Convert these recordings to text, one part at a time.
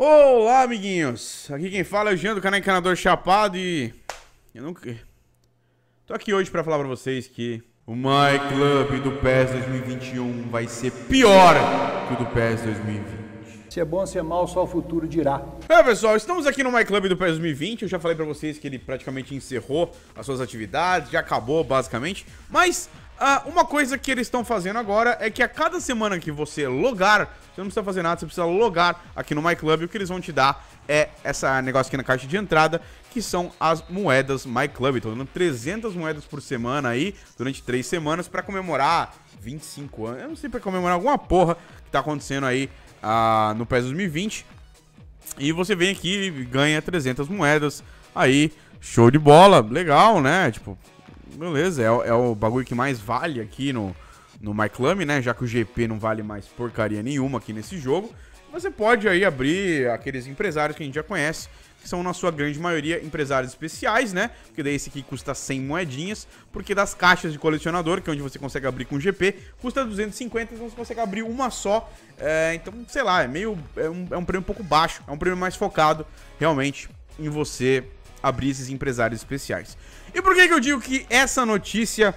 Olá, amiguinhos! Aqui quem fala é o Jean do canal Encanador Chapado e... Eu nunca... Tô aqui hoje pra falar pra vocês que o My Club do PES 2021 vai ser pior que o do PES 2020. Se é bom, se é mal, só o futuro dirá. É, pessoal, estamos aqui no My Club do PES 2020. Eu já falei pra vocês que ele praticamente encerrou as suas atividades, já acabou, basicamente. Mas ah, uma coisa que eles estão fazendo agora é que a cada semana que você logar, você não precisa fazer nada, você precisa logar aqui no MyClub. E o que eles vão te dar é essa negócio aqui na caixa de entrada, que são as moedas MyClub. Estão dando 300 moedas por semana aí, durante 3 semanas, para comemorar 25 anos. Eu não sei, para comemorar alguma porra que tá acontecendo aí ah, no PES 2020. E você vem aqui e ganha 300 moedas aí. Show de bola, legal, né? Tipo, Beleza, é, é o bagulho que mais vale aqui no, no MyClame, né? Já que o GP não vale mais porcaria nenhuma aqui nesse jogo. Você pode aí abrir aqueles empresários que a gente já conhece, que são na sua grande maioria empresários especiais, né? Porque daí esse aqui custa 100 moedinhas, porque das caixas de colecionador, que é onde você consegue abrir com GP, custa 250, então você consegue abrir uma só. É, então, sei lá, é meio. É um, é um prêmio um pouco baixo, é um prêmio mais focado realmente em você abrir esses empresários especiais. E por que, que eu digo que essa notícia,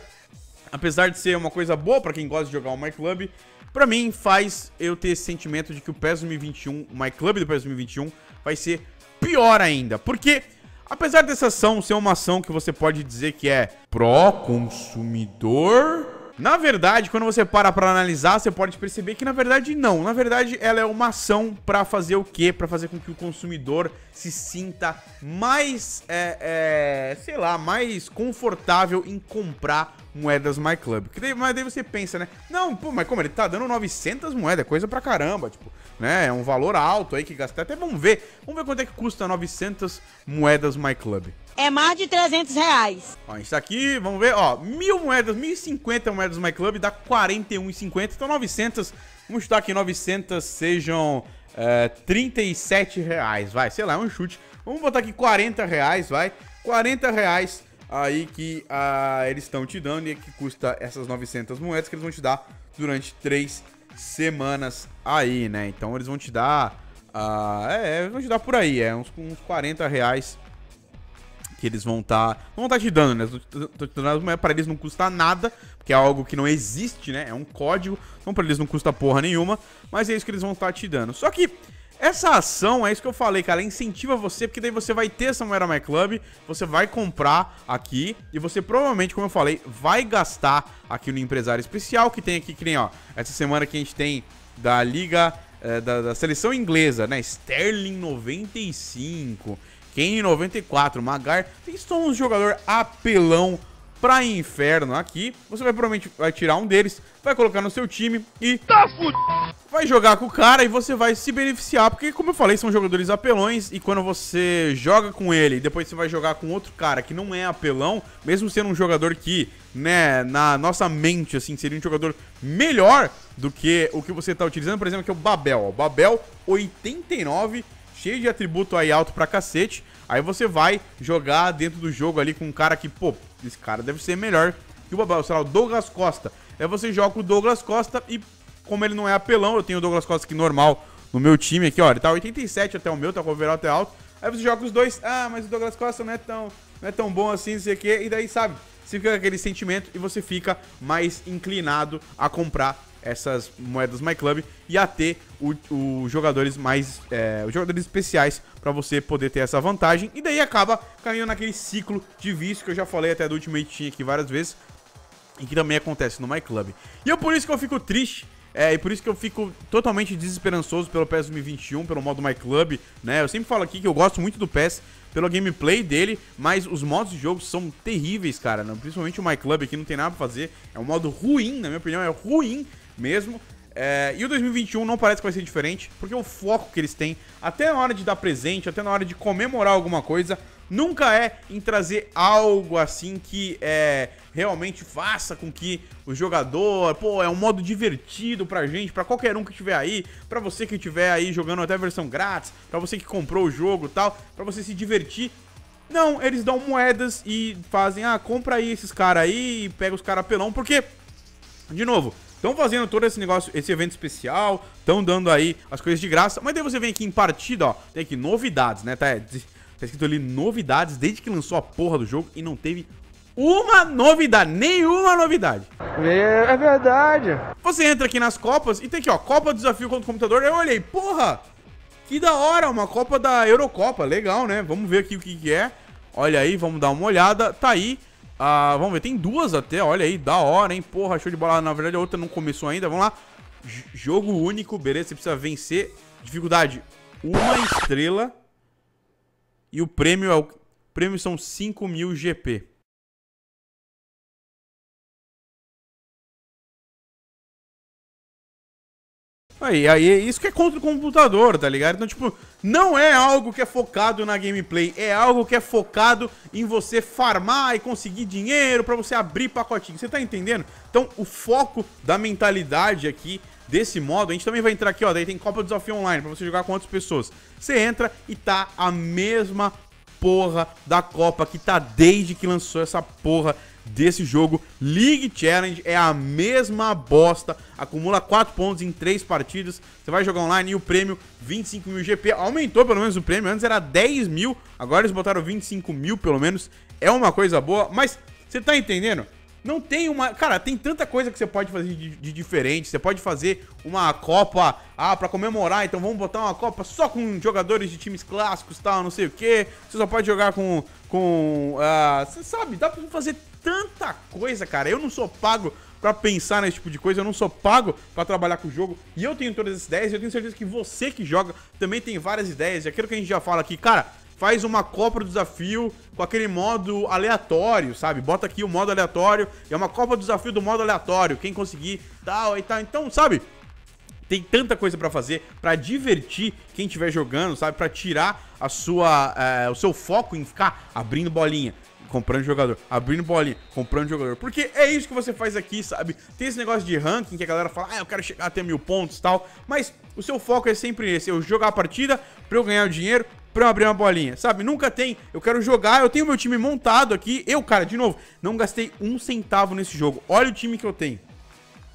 apesar de ser uma coisa boa para quem gosta de jogar o MyClub, para mim faz eu ter esse sentimento de que o PES 2021, o MyClub do PES 2021, vai ser pior ainda. Porque, apesar dessa ação ser uma ação que você pode dizer que é pró-consumidor, na verdade, quando você para pra analisar, você pode perceber que na verdade não. Na verdade, ela é uma ação pra fazer o quê? Pra fazer com que o consumidor se sinta mais, é, é, sei lá, mais confortável em comprar moedas MyClub. Mas daí você pensa, né? Não, pô, mas como ele tá dando 900 moedas, é coisa pra caramba, tipo né? É um valor alto aí que gasta. Até vamos ver. Vamos ver quanto é que custa 900 moedas My Club. É mais de 300 reais. Ó, isso aqui, vamos ver, ó, mil moedas, 1.050 moedas My Club dá 41,50. Então 900, vamos chutar que 900 sejam é, 37 reais, vai. Sei lá, é um chute. Vamos botar aqui 40 reais, vai. 40 reais aí que ah, eles estão te dando e é que custa essas 900 moedas que eles vão te dar durante 3 semanas aí, né? Então eles vão te dar. Uh, é, vão te dar por aí, é uns, uns 40 reais que eles vão estar. Tá, vão estar tá te dando, né? Mas pra eles não custa nada, porque é algo que não existe, né? É um código, então pra eles não custa porra nenhuma, mas é isso que eles vão estar tá te dando. Só que essa ação, é isso que eu falei, cara, incentiva você, porque daí você vai ter essa moeda My Club, você vai comprar aqui e você provavelmente, como eu falei, vai gastar aqui no empresário especial que tem aqui, que nem, ó, essa semana que a gente tem da Liga, é, da, da, seleção inglesa, né, Sterling 95, Kane 94, Magar, tem só um jogador apelão pra inferno aqui. Você vai provavelmente vai tirar um deles, vai colocar no seu time e... Tá fudido! Vai jogar com o cara e você vai se beneficiar, porque como eu falei, são jogadores apelões e quando você joga com ele e depois você vai jogar com outro cara que não é apelão, mesmo sendo um jogador que, né, na nossa mente, assim, seria um jogador melhor do que o que você tá utilizando, por exemplo, que é o Babel. O Babel, 89 cheio de atributo aí alto pra cacete. Aí você vai jogar dentro do jogo ali com um cara que, pô, esse cara deve ser melhor que o Babel, sei lá, o Douglas Costa. Aí você joga o Douglas Costa e, como ele não é apelão, eu tenho o Douglas Costa aqui normal no meu time aqui, ó. Ele tá 87 até o meu, tá com o overall até alto. Aí você joga os dois, ah, mas o Douglas Costa não é tão, não é tão bom assim, não sei o quê. E daí, sabe, você fica com aquele sentimento e você fica mais inclinado a comprar essas moedas My Club e a ter os jogadores mais é, os jogadores especiais para você poder ter essa vantagem e daí acaba caindo naquele ciclo de vício que eu já falei até do Ultimate Team aqui várias vezes e que também acontece no My Club. E eu é por isso que eu fico triste é, e por isso que eu fico totalmente desesperançoso pelo PES 2021, pelo modo My Club, né? Eu sempre falo aqui que eu gosto muito do PES pela gameplay dele, mas os modos de jogo são terríveis, cara. Né? Principalmente o My Club aqui não tem nada pra fazer. É um modo ruim, na minha opinião, é ruim mesmo. É, e o 2021 não parece que vai ser diferente, porque o é foco que eles têm, até na hora de dar presente, até na hora de comemorar alguma coisa, nunca é em trazer algo assim que é, realmente faça com que o jogador, pô, é um modo divertido pra gente, pra qualquer um que estiver aí, pra você que estiver aí jogando até versão grátis, pra você que comprou o jogo e tal, pra você se divertir. Não, eles dão moedas e fazem, ah, compra aí esses caras aí e pega os caras pelão, porque, de novo, Estão fazendo todo esse negócio, esse evento especial, estão dando aí as coisas de graça. Mas daí você vem aqui em partida, ó, tem aqui novidades, né? Tá, é, tá escrito ali novidades desde que lançou a porra do jogo e não teve uma novidade, nenhuma novidade. É, é verdade. Você entra aqui nas copas e tem aqui, ó, Copa Desafio contra o Computador. Eu olhei, porra, que da hora, uma Copa da Eurocopa, legal, né? Vamos ver aqui o que, que é. Olha aí, vamos dar uma olhada, tá aí. Ah, vamos ver, tem duas até, olha aí, da hora, hein? Porra, show de bola. Na verdade, a outra não começou ainda, vamos lá. J jogo único, beleza, você precisa vencer. Dificuldade, uma estrela. E o prêmio é o... prêmio são 5 mil GP. Aí, aí é isso que é contra o computador, tá ligado? Então, tipo, não é algo que é focado na gameplay, é algo que é focado em você farmar e conseguir dinheiro para você abrir pacotinho. Você tá entendendo? Então, o foco da mentalidade aqui desse modo, a gente também vai entrar aqui, ó, daí tem Copa do Desafio Online para você jogar com outras pessoas. Você entra e tá a mesma porra da Copa que tá desde que lançou essa porra desse jogo. League Challenge é a mesma bosta, acumula 4 pontos em 3 partidas. Você vai jogar online e o prêmio 25 mil GP aumentou pelo menos o prêmio. Antes era 10 mil, agora eles botaram 25 mil pelo menos. É uma coisa boa, mas você tá entendendo? Não tem uma. Cara, tem tanta coisa que você pode fazer de, de diferente. Você pode fazer uma Copa, ah, pra comemorar, então vamos botar uma Copa só com jogadores de times clássicos e tal, não sei o quê. Você só pode jogar com. com. ah você sabe, dá pra fazer tanta coisa, cara. Eu não sou pago para pensar nesse tipo de coisa, eu não sou pago para trabalhar com o jogo, e eu tenho todas as ideias, e eu tenho certeza que você que joga também tem várias ideias, e aquilo que a gente já fala aqui, cara, faz uma Copa do Desafio com aquele modo aleatório, sabe? Bota aqui o modo aleatório, e é uma Copa do Desafio do modo aleatório, quem conseguir, tal e tal. Então, sabe? Tem tanta coisa para fazer para divertir quem estiver jogando, sabe? Para tirar a sua, eh, o seu foco em ficar abrindo bolinha comprando jogador, abrindo bolinha, comprando jogador. Porque é isso que você faz aqui, sabe? Tem esse negócio de ranking que a galera fala, ah, eu quero chegar até mil pontos e tal. Mas o seu foco é sempre esse, é eu jogar a partida pra eu ganhar o dinheiro, pra eu abrir uma bolinha, sabe? Nunca tem. Eu quero jogar, eu tenho meu time montado aqui. Eu, cara, de novo, não gastei um centavo nesse jogo. Olha o time que eu tenho.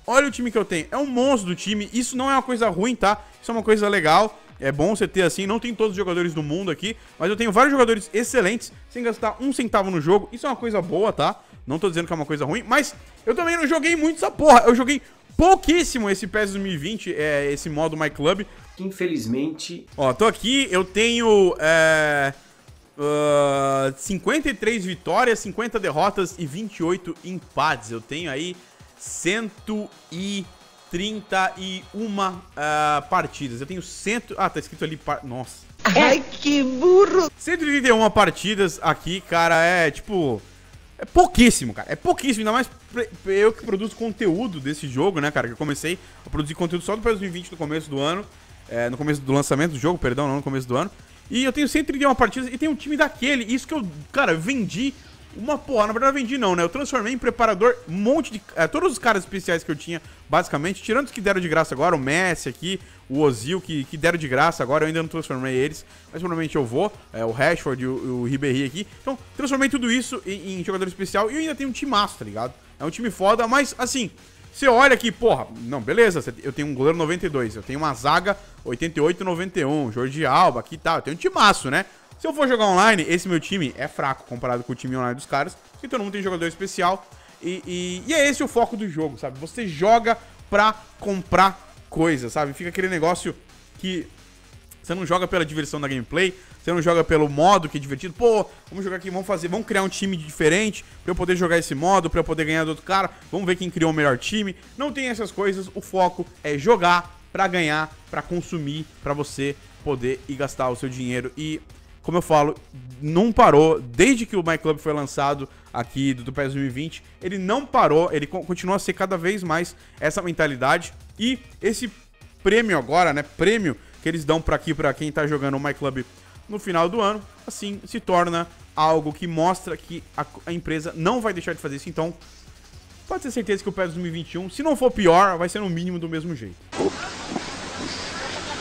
Olha o time que eu tenho. É um monstro do time. Isso não é uma coisa ruim, tá? Isso é uma coisa legal. É bom você ter assim. Não tem todos os jogadores do mundo aqui, mas eu tenho vários jogadores excelentes sem gastar um centavo no jogo. Isso é uma coisa boa, tá? Não tô dizendo que é uma coisa ruim, mas eu também não joguei muito essa porra. Eu joguei pouquíssimo esse PES 2020, é, esse modo My Club que infelizmente... Ó, tô aqui, eu tenho é, uh, ah, 53 vitórias, 50 derrotas e 28 empates. Eu tenho aí 131 uh, ah, partidas. Eu tenho 100... Ah, tá escrito ali... Par... Nossa. Ai, que burro! 131 partidas aqui, cara, é tipo... É pouquíssimo, cara. É pouquíssimo. Ainda mais eu que produzo conteúdo desse jogo, né, cara? Que eu comecei a produzir conteúdo só no 2020, no começo do ano. É, no começo do lançamento do jogo, perdão, não no começo do ano. E eu tenho 131 partidas e tem um time daquele. Isso que eu, cara, vendi uma porra. Na verdade, eu vendi não, né? Eu transformei em preparador um monte de. É, todos os caras especiais que eu tinha, basicamente, tirando os que deram de graça agora, o Messi aqui, o Ozil, que, que deram de graça agora, eu ainda não transformei eles, mas provavelmente eu vou. É, o Rashford e o, o Ribéry aqui. Então, transformei tudo isso em, em jogador especial e eu ainda tenho um time massa, tá ligado? É um time foda, mas assim, você olha aqui, porra, não, beleza, eu tenho um goleiro 92, eu tenho uma zaga 88 91, Jorge Alba, aqui e tá, tal, eu tenho um timaço, né? Se eu for jogar online, esse meu time é fraco comparado com o time online dos caras, porque todo mundo tem jogador especial e, e, e é esse o foco do jogo, sabe? Você joga pra comprar coisa, sabe? Fica aquele negócio que você não joga pela diversão da gameplay, você não joga pelo modo que é divertido. Pô, vamos jogar aqui, vamos fazer, vamos criar um time diferente para eu poder jogar esse modo, para eu poder ganhar do outro cara. Vamos ver quem criou o melhor time. Não tem essas coisas, o foco é jogar para ganhar, para consumir, para você poder e gastar o seu dinheiro e como eu falo, não parou desde que o My Club foi lançado aqui do, do PES 2020. Ele não parou, ele continua a ser cada vez mais essa mentalidade. E esse prêmio agora, né? Prêmio que eles dão para aqui para quem tá jogando o MyClub no final do ano, assim se torna algo que mostra que a, a empresa não vai deixar de fazer isso. Então, pode ter certeza que o PES 2021, se não for pior, vai ser no mínimo do mesmo jeito.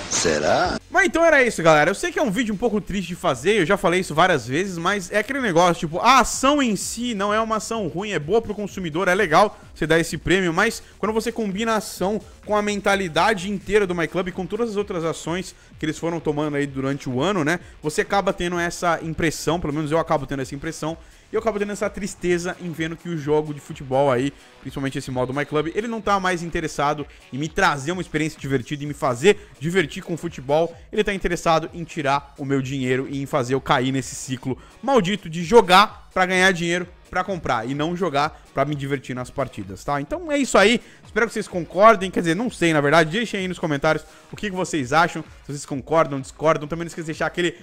Será? Ah, então era isso, galera. Eu sei que é um vídeo um pouco triste de fazer, eu já falei isso várias vezes, mas é aquele negócio, tipo, a ação em si não é uma ação ruim, é boa pro consumidor, é legal você dar esse prêmio, mas quando você combina a ação com a mentalidade inteira do MyClub e com todas as outras ações que eles foram tomando aí durante o ano, né, você acaba tendo essa impressão, pelo menos eu acabo tendo essa impressão, e eu acabo tendo essa tristeza em vendo que o jogo de futebol aí, principalmente esse modo My Club, ele não tá mais interessado em me trazer uma experiência divertida e me fazer divertir com o futebol. Ele tá interessado em tirar o meu dinheiro e em fazer eu cair nesse ciclo maldito de jogar para ganhar dinheiro para comprar e não jogar para me divertir nas partidas, tá? Então é isso aí. Espero que vocês concordem. Quer dizer, não sei, na verdade. Deixem aí nos comentários o que, que vocês acham. Se vocês concordam, discordam. Também não esqueça de deixar aquele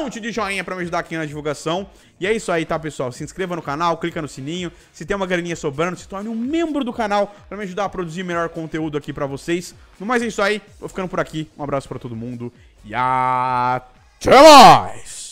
monte de joinha pra me ajudar aqui na divulgação. E é isso aí, tá, pessoal? Se inscreva no canal, clica no sininho. Se tem uma graninha sobrando, se torne um membro do canal pra me ajudar a produzir melhor conteúdo aqui pra vocês. No mais é isso aí, vou ficando por aqui. Um abraço pra todo mundo e até mais!